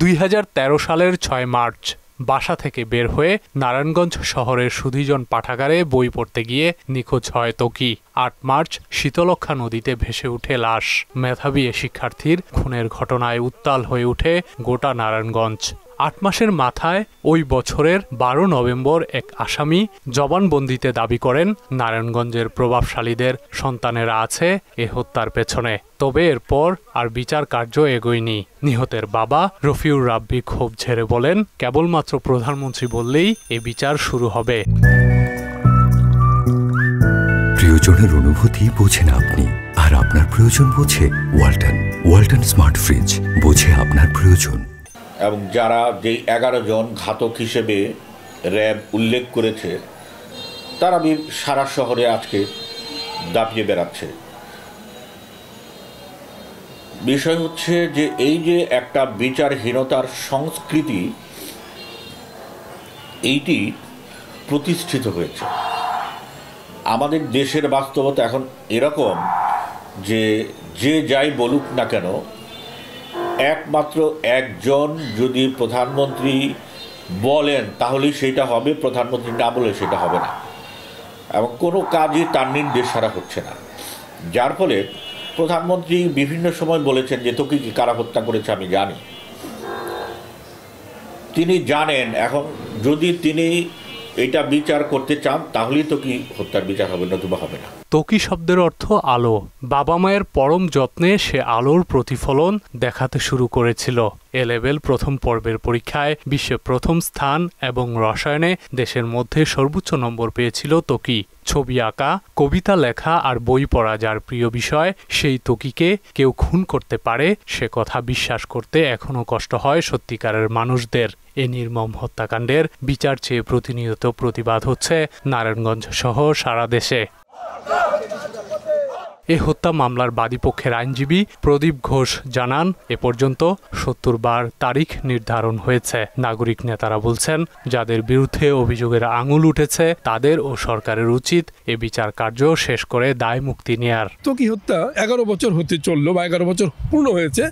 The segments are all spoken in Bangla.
দুই সালের ছয় মার্চ বাসা থেকে বের হয়ে নারায়ণগঞ্জ শহরের সুধিজন পাঠাগারে বই পড়তে গিয়ে নিখোঁজ হয় তকি আট মার্চ শীতলক্ষা নদীতে ভেসে উঠে লাশ মেধাবী এ শিক্ষার্থীর খুনের ঘটনায় উত্তাল হয়ে উঠে গোটা নারায়ণগঞ্জ আট মাসের মাথায় ওই বছরের বারো নভেম্বর এক আসামি জবানবন্দিতে দাবি করেন নারায়ণগঞ্জের প্রভাবশালীদের সন্তানেরা আছে এ হত্যার পেছনে তবে এরপর আর বিচার কার্য এগোয়নি নিহতের বাবা রফিউর রাব্বি ক্ষোভ ঝেড়ে বলেন কেবলমাত্র প্রধানমন্ত্রী বললেই এ বিচার শুরু হবে প্রিয়জনের অনুভূতি বোঝেন আপনি আর আপনার প্রয়োজন বোঝে ওয়ালটন ওয়ালটন স্মার্ট ফ্রিজ বোঝে আপনার প্রয়োজন এবং যারা যেই এগারো জন ঘাতক হিসেবে র্যাব উল্লেখ করেছে তারা সারা শহরে আজকে দাপিয়ে বেড়াচ্ছে বিষয় হচ্ছে যে এই যে একটা বিচারহীনতার সংস্কৃতি এইটি প্রতিষ্ঠিত হয়েছে আমাদের দেশের বাস্তবতা এখন এরকম যে যে যাই বলুক না কেন একমাত্র একজন যদি প্রধানমন্ত্রী বলেন তাহলেই সেটা হবে প্রধানমন্ত্রী না বলে সেটা হবে না এবং কোনো কাজই তার নির্দেশ সারা হচ্ছে না যার ফলে প্রধানমন্ত্রী বিভিন্ন সময় বলেছেন যে তোকে কি কারা হত্যা করেছে আমি জানি তিনি জানেন এখন যদি তিনি এটা বিচার করতে চান তাহলেই তো কি হত্যার বিচার হবে না তোমা হবে না তকি শব্দের অর্থ আলো বাবা মায়ের পরম যত্নে সে আলোর প্রতিফলন দেখাতে শুরু করেছিল এ লেভেল প্রথম পর্বের পরীক্ষায় বিশ্বে প্রথম স্থান এবং রসায়নে দেশের মধ্যে সর্বোচ্চ নম্বর পেয়েছিল তকি ছবি আঁকা কবিতা লেখা আর বই পড়া যার প্রিয় বিষয় সেই তকিকে কেউ খুন করতে পারে সে কথা বিশ্বাস করতে এখনও কষ্ট হয় সত্যিকারের মানুষদের এ নির্মম হত্যাকাণ্ডের বিচার চেয়ে প্রতিনিয়ত প্রতিবাদ হচ্ছে নারায়ণগঞ্জ সহ সারা দেশে এ হত্যা মামলার বাদীপক্ষের আইনজীবী প্রদীপ ঘোষ জানান এ পর্যন্ত সত্তর বার তারিখ নির্ধারণ হয়েছে নাগরিক নেতারা বলছেন যাদের বিরুদ্ধে অভিযোগের আঙুল উঠেছে তাদের ও সরকারের উচিত এ বিচার কার্য শেষ করে দায় মুক্তি নেয়ার কি হত্যা এগারো বছর হতে চললো বা এগারো বছর পূর্ণ হয়েছে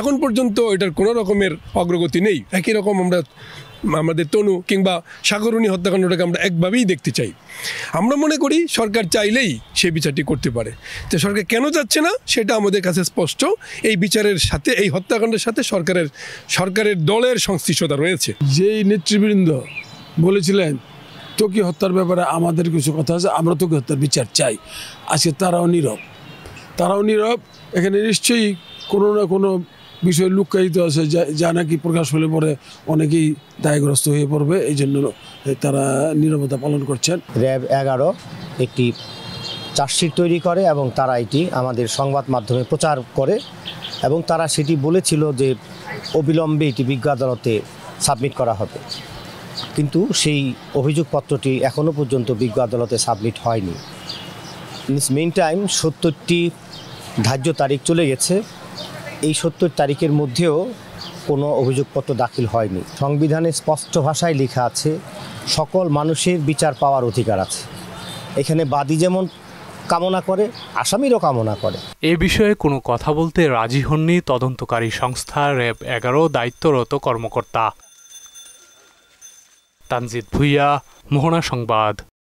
এখন পর্যন্ত এটার কোনো রকমের অগ্রগতি নেই একই রকম আমরা আমাদের তনু কিংবা সাগরণী হত্যাকাণ্ডটাকে আমরা একভাবেই দেখতে চাই আমরা মনে করি সরকার চাইলেই সে বিচারটি করতে পারে তো সরকার কেন যাচ্ছে না সেটা আমাদের কাছে স্পষ্ট এই বিচারের সাথে এই হত্যাকাণ্ডের সাথে সরকারের সরকারের দলের সংশ্লিষ্টতা রয়েছে যেই নেতৃবৃন্দ বলেছিলেন তোকে হত্যার ব্যাপারে আমাদের কিছু কথা আছে আমরা তোকে হত্যার বিচার চাই আজকে তারাও নীরব তারাও নীরব এখানে নিশ্চয়ই কোনো না কোনো বিষয় লুক্কায়িত আছে যা নাকি প্রকাশ হলে পরে অনেকেই দায়গ্রস্ত হয়ে পড়বে এই জন্য তারা নিরবতা পালন করছেন র্যাব এগারো একটি চার্জশিট তৈরি করে এবং তারা এটি আমাদের সংবাদ মাধ্যমে প্রচার করে এবং তারা সেটি বলেছিল যে অবিলম্বে এটি বিজ্ঞ আদালতে সাবমিট করা হবে কিন্তু সেই অভিযোগপত্রটি এখনও পর্যন্ত বিজ্ঞ আদালতে সাবমিট হয়নি মিন টাইম সত্তরটি ধার্য তারিখ চলে গেছে এই সত্তর তারিখের মধ্যেও কোনো অভিযোগপত্র দাখিল হয়নি সংবিধানে স্পষ্ট ভাষায় লেখা আছে সকল মানুষের বিচার পাওয়ার অধিকার আছে এখানে বাদী যেমন কামনা করে আসামিরও কামনা করে এ বিষয়ে কোনো কথা বলতে রাজি হননি তদন্তকারী সংস্থা র্যাব এগারো দায়িত্বরত কর্মকর্তা তানজিদ ভুইয়া মোহনা সংবাদ